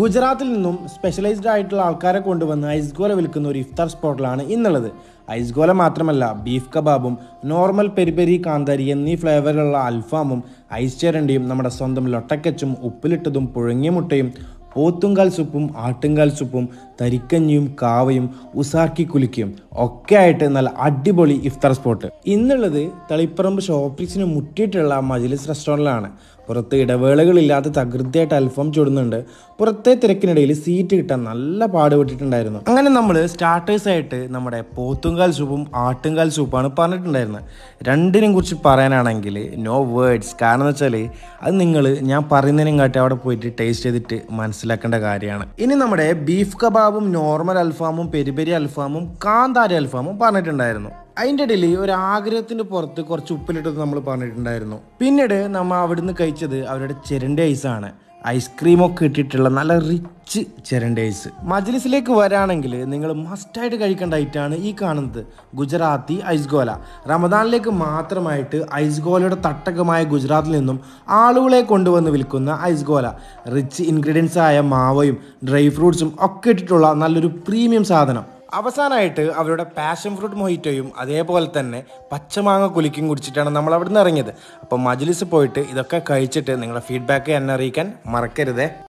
ഗുജറാത്തിൽ നിന്നും സ്പെഷ്യലൈസ്ഡ് ആയിട്ടുള്ള ആൾക്കാരെ കൊണ്ടുവന്ന് ഐസ്ഗോല വിൽക്കുന്ന ഒരു ഇഫ്താർ സ്പോട്ടിലാണ് ഇന്നുള്ളത് ഐസ്ഗോല മാത്രമല്ല ബീഫ് കബാബും നോർമൽ പെരിപെരി കാന്താരി എന്നീ ഫ്ലേവറിലുള്ള അൽഫാമും ഐസ് ചേരണ്ടിയും നമ്മുടെ സ്വന്തം ലൊട്ടക്കച്ചും ഉപ്പിലിട്ടതും പുഴുങ്ങിയ മുട്ടയും പോത്തുങ്കാൽ സൂപ്പും ആട്ടുങ്കാൽ സൂപ്പും തരിക്കഞ്ഞിയും കാവയും ഉസാർക്കി കുലുക്കിയും ഒക്കെ ആയിട്ട് നല്ല അടിപൊളി ഇഫ്താർ സ്പോട്ട് ഇന്നുള്ളത് തളിപ്പറമ്പ് ഷോപ്പിസിന് മുട്ടിയിട്ടുള്ള മജിലിസ് റെസ്റ്റോറൻറ്റിലാണ് പുറത്ത് ഇടവേളകളില്ലാതെ തകൃതിയായിട്ട് അൽഫാം ചൂടുന്നുണ്ട് പുറത്തെ തിരക്കിനിടയിൽ സീറ്റ് കിട്ടാൻ നല്ല പാടുപെട്ടിട്ടുണ്ടായിരുന്നു അങ്ങനെ നമ്മൾ സ്റ്റാർട്ടേഴ്സായിട്ട് നമ്മുടെ പോത്തുങ്കാൽ സൂപ്പും ആട്ടുങ്കാൽ സൂപ്പാണ് പറഞ്ഞിട്ടുണ്ടായിരുന്നത് രണ്ടിനെയും കുറിച്ച് പറയാനാണെങ്കിൽ നോ വേർഡ്സ് കാരണം വെച്ചാൽ അത് നിങ്ങൾ ഞാൻ പറയുന്നതിനും കാട്ടി അവിടെ പോയിട്ട് ടേസ്റ്റ് ചെയ്തിട്ട് മനസ്സിലാക്കേണ്ട കാര്യമാണ് ഇനി നമ്മുടെ ബീഫ് കബാബും നോർമൽ അൽഫാമും പെരി പെരി അൽഫാമും കാന്താരി അൽഫാമും പറഞ്ഞിട്ടുണ്ടായിരുന്നു അതിൻ്റെ ഇടയിൽ ഒരു ആഗ്രഹത്തിൻ്റെ പുറത്ത് കുറച്ച് ഉപ്പിലിട്ടത് നമ്മൾ പറഞ്ഞിട്ടുണ്ടായിരുന്നു പിന്നീട് നമ്മൾ അവിടുന്ന് കഴിച്ചത് അവരുടെ ചെരണ്ടി ഐസാണ് ഐസ്ക്രീമൊക്കെ ഇട്ടിട്ടുള്ള നല്ല റിച്ച് ചെരണ്ട ഐസ് മജ്ലിസിലേക്ക് വരാണെങ്കിൽ നിങ്ങൾ മസ്റ്റായിട്ട് കഴിക്കേണ്ട ഐറ്റാണ് ഈ കാണുന്നത് ഗുജറാത്തി ഐസ്ഗോല റമദാനിലേക്ക് മാത്രമായിട്ട് ഐസ്ഗോലയുടെ തട്ടകമായ ഗുജറാത്തിൽ നിന്നും ആളുകളെ കൊണ്ടുവന്ന് വിൽക്കുന്ന ഐസ്ഗോല റിച്ച് ഇൻഗ്രീഡിയൻസ് ആയ മാവയും ഡ്രൈ ഫ്രൂട്ട്സും ഒക്കെ ഇട്ടിട്ടുള്ള നല്ലൊരു പ്രീമിയം സാധനം അവസാനമായിട്ട് അവരുടെ പാഷൻ ഫ്രൂട്ട് മൊഹിറ്റോയും അതേപോലെ തന്നെ പച്ചമാങ്ങ കുലിക്കും കുടിച്ചിട്ടാണ് നമ്മൾ അവിടെ നിന്ന് ഇറങ്ങിയത് അപ്പോൾ മജ്ലിസ് പോയിട്ട് ഇതൊക്കെ കഴിച്ചിട്ട് നിങ്ങളുടെ ഫീഡ്ബാക്ക് എന്നെ അറിയിക്കാൻ മറക്കരുതേ